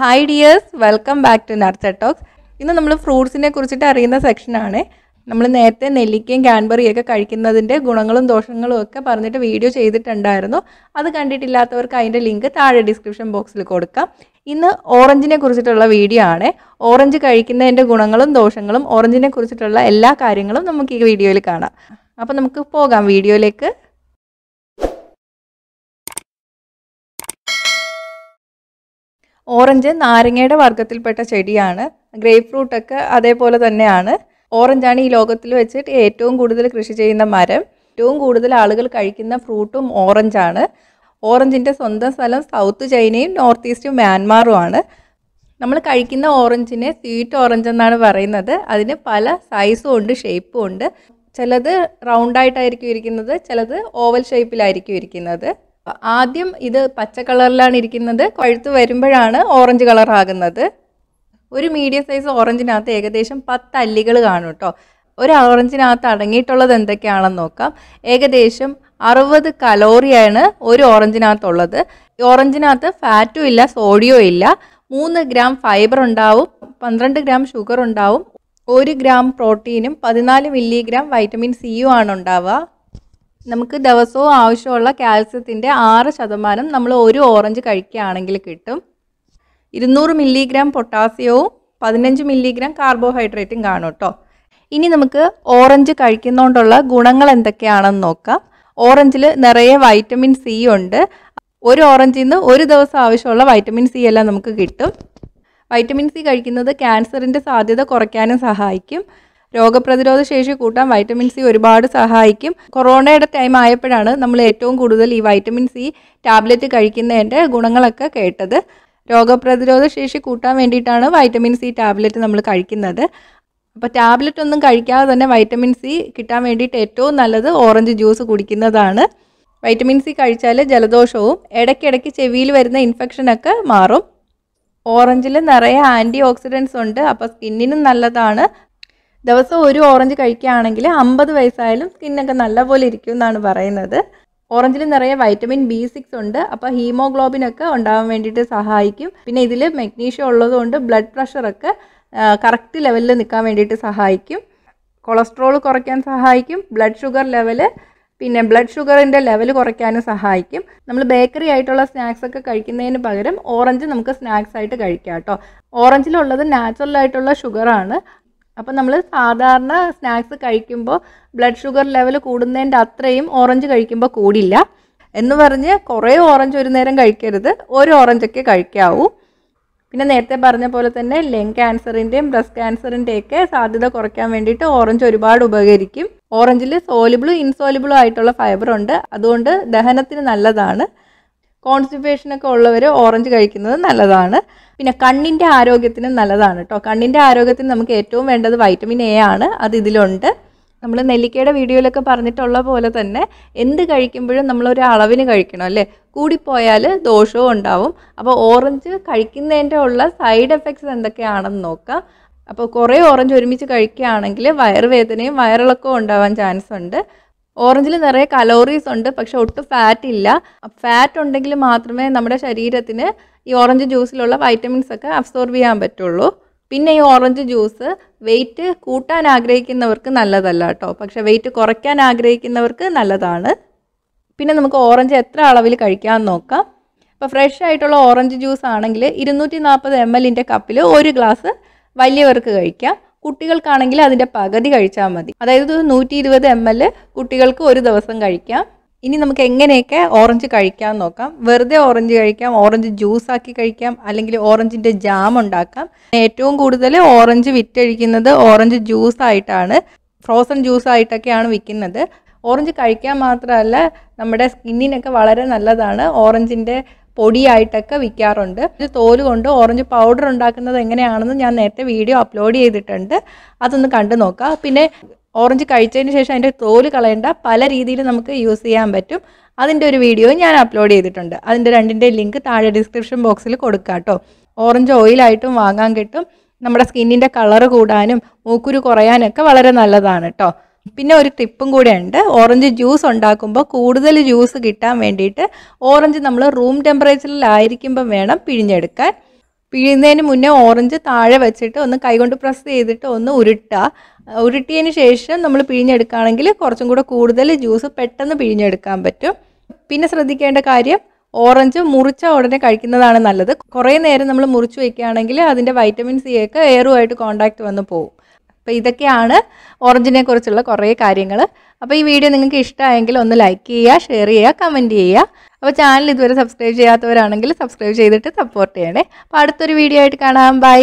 hi dears welcome back to നർച്ച talks ഇന്ന് നമ്മൾ ഫ്രൂട്ട്സിനെ കുറിച്ചിട്ട് അറിയുന്ന സെക്ഷനാണ് നമ്മൾ നേരത്തെ നെല്ലിക്കയും കാൻബറിയൊക്കെ കഴിക്കുന്നതിൻ്റെ ഗുണങ്ങളും ദോഷങ്ങളും ഒക്കെ പറഞ്ഞിട്ട് വീഡിയോ ചെയ്തിട്ടുണ്ടായിരുന്നു അത് കണ്ടിട്ടില്ലാത്തവർക്ക് അതിൻ്റെ ലിങ്ക് താഴെ ഡിസ്ക്രിപ്ഷൻ ബോക്സിൽ കൊടുക്കാം ഇന്ന് ഓറഞ്ചിനെ കുറിച്ചിട്ടുള്ള വീഡിയോ ആണ് ഓറഞ്ച് കഴിക്കുന്നതിൻ്റെ ഗുണങ്ങളും ദോഷങ്ങളും ഓറഞ്ചിനെ കുറിച്ചിട്ടുള്ള എല്ലാ കാര്യങ്ങളും നമുക്ക് ഈ വീഡിയോയിൽ കാണാം അപ്പോൾ നമുക്ക് പോകാം വീഡിയോയിലേക്ക് ഓറഞ്ച് നാരങ്ങയുടെ വർഗ്ഗത്തിൽപ്പെട്ട ചെടിയാണ് ഗ്രേപ്പ് ഫ്രൂട്ടൊക്കെ അതേപോലെ തന്നെയാണ് ഓറഞ്ചാണ് ഈ ലോകത്തിൽ വെച്ചിട്ട് ഏറ്റവും കൂടുതൽ കൃഷി ചെയ്യുന്ന മരം ഏറ്റവും കൂടുതൽ ആളുകൾ കഴിക്കുന്ന ഫ്രൂട്ടും ഓറഞ്ചാണ് ഓറഞ്ചിൻ്റെ സ്വന്തം സ്ഥലം സൗത്ത് ചൈനയും നോർത്ത് ഈസ്റ്റും മ്യാൻമാറുമാണ് നമ്മൾ കഴിക്കുന്ന ഓറഞ്ചിനെ സ്വീറ്റ് ഓറഞ്ച് എന്നാണ് പറയുന്നത് അതിന് പല സൈസും ഉണ്ട് ഷേപ്പും ഉണ്ട് ചിലത് റൗണ്ടായിട്ടായിരിക്കും ഇരിക്കുന്നത് ചിലത് ഓവൽ ഷേപ്പിലായിരിക്കും ഇരിക്കുന്നത് ആദ്യം ഇത് പച്ച കളറിലാണ് ഇരിക്കുന്നത് കഴുത്ത് വരുമ്പോഴാണ് ഓറഞ്ച് കളർ ആകുന്നത് ഒരു മീഡിയം സൈസ് ഓറഞ്ചിനകത്ത് ഏകദേശം പത്ത് അല്ലികൾ കാണും കേട്ടോ ഒരു ഓറഞ്ചിനകത്ത് അടങ്ങിയിട്ടുള്ളത് എന്തൊക്കെയാണെന്ന് നോക്കാം ഏകദേശം അറുപത് കലോറിയാണ് ഒരു ഓറഞ്ചിനകത്തുള്ളത് ഓറഞ്ചിനകത്ത് ഫാറ്റും ഇല്ല സോഡിയോ ഇല്ല മൂന്ന് ഗ്രാം ഫൈബർ ഉണ്ടാവും പന്ത്രണ്ട് ഗ്രാം ഷുഗർ ഉണ്ടാവും ഒരു ഗ്രാം പ്രോട്ടീനും പതിനാല് മില്ലിഗ്രാം വൈറ്റമിൻ സിയും ആണ് ഉണ്ടാവുക നമുക്ക് ദിവസവും ആവശ്യമുള്ള കാൽസ്യത്തിൻ്റെ ആറ് ശതമാനം നമ്മൾ ഒരു ഓറഞ്ച് കഴിക്കുകയാണെങ്കിൽ കിട്ടും ഇരുന്നൂറ് മില്ലിഗ്രാം പൊട്ടാസ്യവും പതിനഞ്ച് മില്ലിഗ്രാം കാർബോഹൈഡ്രേറ്റും കാണും കേട്ടോ ഇനി നമുക്ക് ഓറഞ്ച് കഴിക്കുന്നതുകൊണ്ടുള്ള ഗുണങ്ങൾ എന്തൊക്കെയാണെന്ന് നോക്കാം ഓറഞ്ചിൽ നിറയെ വൈറ്റമിൻ സി ഉണ്ട് ഒരു ഓറഞ്ചിൽ നിന്ന് ഒരു ദിവസം ആവശ്യമുള്ള വൈറ്റമിൻ സി എല്ലാം നമുക്ക് കിട്ടും വൈറ്റമിൻ സി കഴിക്കുന്നത് ക്യാൻസറിൻ്റെ സാധ്യത കുറയ്ക്കാനും സഹായിക്കും രോഗപ്രതിരോധ ശേഷി കൂട്ടാൻ വൈറ്റമിൻ സി ഒരുപാട് സഹായിക്കും കൊറോണയുടെ ടൈം ആയപ്പോഴാണ് നമ്മൾ ഏറ്റവും കൂടുതൽ ഈ വൈറ്റമിൻ സി ടാബ്ലറ്റ് കഴിക്കുന്നതിൻ്റെ ഗുണങ്ങളൊക്കെ കേട്ടത് രോഗപ്രതിരോധ ശേഷി കൂട്ടാൻ വേണ്ടിയിട്ടാണ് വൈറ്റമിൻ സി ടാബ്ലറ്റ് നമ്മൾ കഴിക്കുന്നത് അപ്പോൾ ടാബ്ലറ്റ് ഒന്നും കഴിക്കാതെ തന്നെ വൈറ്റമിൻ സി കിട്ടാൻ വേണ്ടിയിട്ട് ഏറ്റവും നല്ലത് ഓറഞ്ച് ജ്യൂസ് കുടിക്കുന്നതാണ് വൈറ്റമിൻ സി കഴിച്ചാൽ ജലദോഷവും ഇടയ്ക്കിടയ്ക്ക് ചെവിയിൽ വരുന്ന ഇൻഫെക്ഷനൊക്കെ മാറും ഓറഞ്ചിൽ നിറയെ ആൻറ്റി ഓക്സിഡൻസ് ഉണ്ട് അപ്പോൾ സ്കിന്നിനും നല്ലതാണ് ദിവസം ഒരു ഓറഞ്ച് കഴിക്കുകയാണെങ്കിൽ അമ്പത് വയസ്സായാലും സ്കിന്നൊക്കെ നല്ലപോലെ ഇരിക്കും എന്നാണ് പറയുന്നത് ഓറഞ്ചിൽ നിറയെ വൈറ്റമിൻ ബി സിക്സ് ഉണ്ട് അപ്പോൾ ഹീമോഗ്ലോബിനൊക്കെ ഉണ്ടാകാൻ വേണ്ടിയിട്ട് സഹായിക്കും പിന്നെ ഇതിൽ മെഗ്നീഷ്യം ഉള്ളതുകൊണ്ട് ബ്ലഡ് പ്രഷറൊക്കെ കറക്റ്റ് ലെവലിൽ നിൽക്കാൻ വേണ്ടിയിട്ട് സഹായിക്കും കൊളസ്ട്രോൾ കുറയ്ക്കാൻ സഹായിക്കും ബ്ലഡ് ഷുഗർ ലെവല് പിന്നെ ബ്ലഡ് ഷുഗറിൻ്റെ ലെവൽ കുറയ്ക്കാനും സഹായിക്കും നമ്മൾ ബേക്കറി ആയിട്ടുള്ള സ്നാക്സ് ഒക്കെ കഴിക്കുന്നതിന് പകരം ഓറഞ്ച് നമുക്ക് സ്നാക്സ് ആയിട്ട് കഴിക്കാം കേട്ടോ ഓറഞ്ചിലുള്ളത് നാച്ചുറൽ ആയിട്ടുള്ള ഷുഗറാണ് അപ്പം നമ്മൾ സാധാരണ സ്നാക്സ് കഴിക്കുമ്പോൾ ബ്ലഡ് ഷുഗർ ലെവൽ കൂടുന്നതിൻ്റെ അത്രയും ഓറഞ്ച് കഴിക്കുമ്പോൾ കൂടില്ല എന്ന് പറഞ്ഞ് കുറേ ഓറഞ്ച് ഒരു നേരം കഴിക്കരുത് ഒരു ഓറഞ്ചൊക്കെ കഴിക്കാവൂ പിന്നെ നേരത്തെ പറഞ്ഞ പോലെ തന്നെ ലങ് ക്യാൻസറിൻ്റെയും ബ്രസ്റ്റ് ക്യാൻസറിൻ്റെയൊക്കെ സാധ്യത കുറയ്ക്കാൻ വേണ്ടിയിട്ട് ഓറഞ്ച് ഒരുപാട് ഉപകരിക്കും ഓറഞ്ചിൽ സോലിബിളും ഇൻസോലിബിളും ആയിട്ടുള്ള ഫൈബർ ഉണ്ട് അതുകൊണ്ട് ദഹനത്തിന് നല്ലതാണ് കോൺസ്റ്റിപ്പേഷനൊക്കെ ഉള്ളവർ ഓറഞ്ച് കഴിക്കുന്നത് നല്ലതാണ് പിന്നെ കണ്ണിൻ്റെ ആരോഗ്യത്തിന് നല്ലതാണ് കേട്ടോ കണ്ണിൻ്റെ ആരോഗ്യത്തിന് നമുക്ക് ഏറ്റവും വേണ്ടത് വൈറ്റമിൻ എ ആണ് അത് ഇതിലുണ്ട് നമ്മൾ നെല്ലിക്കയുടെ വീഡിയോയിലൊക്കെ പറഞ്ഞിട്ടുള്ള പോലെ തന്നെ എന്ത് കഴിക്കുമ്പോഴും നമ്മളൊരു അളവിന് കഴിക്കണം അല്ലേ കൂടിപ്പോയാൽ ദോഷവും ഉണ്ടാവും അപ്പോൾ ഓറഞ്ച് കഴിക്കുന്നതിൻ്റെ ഉള്ള സൈഡ് എഫക്ട്സ് എന്തൊക്കെയാണെന്ന് നോക്കാം അപ്പോൾ കുറേ ഓറഞ്ച് ഒരുമിച്ച് കഴിക്കുകയാണെങ്കിൽ വയറുവേദനയും വയറിളക്കവും ഉണ്ടാവാൻ ചാൻസ് ഉണ്ട് ഓറഞ്ചിൽ നിറയെ കലോറീസ് ഉണ്ട് പക്ഷെ ഒട്ടും ഫാറ്റ് ഇല്ല ഫാറ്റ് ഉണ്ടെങ്കിൽ മാത്രമേ നമ്മുടെ ശരീരത്തിന് ഈ ഓറഞ്ച് ജ്യൂസിലുള്ള വൈറ്റമിൻസ് ഒക്കെ അബ്സോർബ് ചെയ്യാൻ പറ്റുള്ളൂ പിന്നെ ഈ ഓറഞ്ച് ജ്യൂസ് വെയിറ്റ് കൂട്ടാൻ ആഗ്രഹിക്കുന്നവർക്ക് നല്ലതല്ല കേട്ടോ പക്ഷെ വെയിറ്റ് കുറയ്ക്കാൻ ആഗ്രഹിക്കുന്നവർക്ക് നല്ലതാണ് പിന്നെ നമുക്ക് ഓറഞ്ച് എത്ര അളവിൽ കഴിക്കാമെന്ന് നോക്കാം അപ്പോൾ ഫ്രഷ് ആയിട്ടുള്ള ഓറഞ്ച് ജ്യൂസ് ആണെങ്കിൽ ഇരുന്നൂറ്റി നാൽപ്പത് എം എല്ലിൻ്റെ കപ്പിൽ ഒരു ഗ്ലാസ് വലിയവർക്ക് കഴിക്കാം കുട്ടികൾക്കാണെങ്കിൽ അതിൻ്റെ പകുതി കഴിച്ചാൽ മതി അതായത് നൂറ്റി ഇരുപത് എം എൽ കുട്ടികൾക്ക് ഒരു ദിവസം കഴിക്കാം ഇനി നമുക്ക് എങ്ങനെയൊക്കെ ഓറഞ്ച് കഴിക്കാം നോക്കാം വെറുതെ ഓറഞ്ച് കഴിക്കാം ഓറഞ്ച് ജ്യൂസ് ആക്കി കഴിക്കാം അല്ലെങ്കിൽ ഓറഞ്ചിൻ്റെ ജാം ഉണ്ടാക്കാം ഏറ്റവും കൂടുതൽ ഓറഞ്ച് വിറ്റഴിക്കുന്നത് ഓറഞ്ച് ജ്യൂസ് ആയിട്ടാണ് ഫ്രോസൺ ജ്യൂസ് ആയിട്ടൊക്കെയാണ് വിൽക്കുന്നത് ഓറഞ്ച് കഴിക്കാൻ മാത്രമല്ല നമ്മുടെ സ്കിന്നിനൊക്കെ വളരെ നല്ലതാണ് ഓറഞ്ചിൻ്റെ പൊടിയായിട്ടൊക്കെ വിൽക്കാറുണ്ട് ഇത് തോല് കൊണ്ട് ഓറഞ്ച് പൗഡർ ഉണ്ടാക്കുന്നത് എങ്ങനെയാണെന്ന് ഞാൻ നേരത്തെ വീഡിയോ അപ്ലോഡ് ചെയ്തിട്ടുണ്ട് അതൊന്ന് കണ്ടു നോക്കാം പിന്നെ ഓറഞ്ച് കഴിച്ചതിന് ശേഷം അതിൻ്റെ തോല് കളയേണ്ട പല രീതിയിൽ നമുക്ക് യൂസ് ചെയ്യാൻ പറ്റും അതിൻ്റെ ഒരു വീഡിയോ ഞാൻ അപ്ലോഡ് ചെയ്തിട്ടുണ്ട് അതിൻ്റെ രണ്ടിൻ്റെ ലിങ്ക് താഴെ ഡിസ്ക്രിപ്ഷൻ ബോക്സിൽ കൊടുക്കുക കേട്ടോ ഓറഞ്ച് ഓയിലായിട്ടും വാങ്ങാൻ കിട്ടും നമ്മുടെ സ്കിന്നിൻ്റെ കളറ് കൂടാനും മൂക്കുരു കുറയാനൊക്കെ വളരെ നല്ലതാണ് കേട്ടോ പിന്നെ ഒരു ടിപ്പും കൂടെ ഉണ്ട് ഓറഞ്ച് ജ്യൂസ് ഉണ്ടാക്കുമ്പോൾ കൂടുതൽ ജ്യൂസ് കിട്ടാൻ വേണ്ടിയിട്ട് ഓറഞ്ച് നമ്മൾ റൂം ടെമ്പറേച്ചറിലായിരിക്കുമ്പോൾ വേണം പിഴിഞ്ഞെടുക്കാൻ പിഴുന്നതിന് മുന്നേ ഓറഞ്ച് താഴെ വെച്ചിട്ട് ഒന്ന് കൈകൊണ്ട് പ്രസ് ചെയ്തിട്ട് ഒന്ന് ഉരുട്ടുക ഉരുട്ടിയതിന് ശേഷം നമ്മൾ പിഴിഞ്ഞെടുക്കുകയാണെങ്കിൽ കുറച്ചും കൂടെ കൂടുതൽ ജ്യൂസ് പെട്ടെന്ന് പിഴിഞ്ഞെടുക്കാൻ പറ്റും പിന്നെ ശ്രദ്ധിക്കേണ്ട കാര്യം ഓറഞ്ച് മുറിച്ച ഉടനെ കഴിക്കുന്നതാണ് നല്ലത് കുറേ നേരം നമ്മൾ മുറിച്ച് വയ്ക്കുകയാണെങ്കിൽ അതിൻ്റെ വൈറ്റമിൻ സി ഒക്കെ എയറുമായിട്ട് കോണ്ടാക്ട് വന്ന് പോകും അപ്പോൾ ഇതൊക്കെയാണ് ഓറഞ്ചിനെ കുറിച്ചുള്ള കുറേ കാര്യങ്ങൾ അപ്പോൾ ഈ വീഡിയോ നിങ്ങൾക്ക് ഇഷ്ടമായെങ്കിൽ ഒന്ന് ലൈക്ക് ചെയ്യുക ഷെയർ ചെയ്യുക കമൻറ്റ് ചെയ്യുക അപ്പോൾ ചാനൽ ഇതുവരെ സബ്സ്ക്രൈബ് ചെയ്യാത്തവരാണെങ്കിൽ സബ്സ്ക്രൈബ് ചെയ്തിട്ട് സപ്പോർട്ട് ചെയ്യണേ അപ്പോൾ അടുത്തൊരു വീഡിയോ ആയിട്ട് കാണാം ബൈ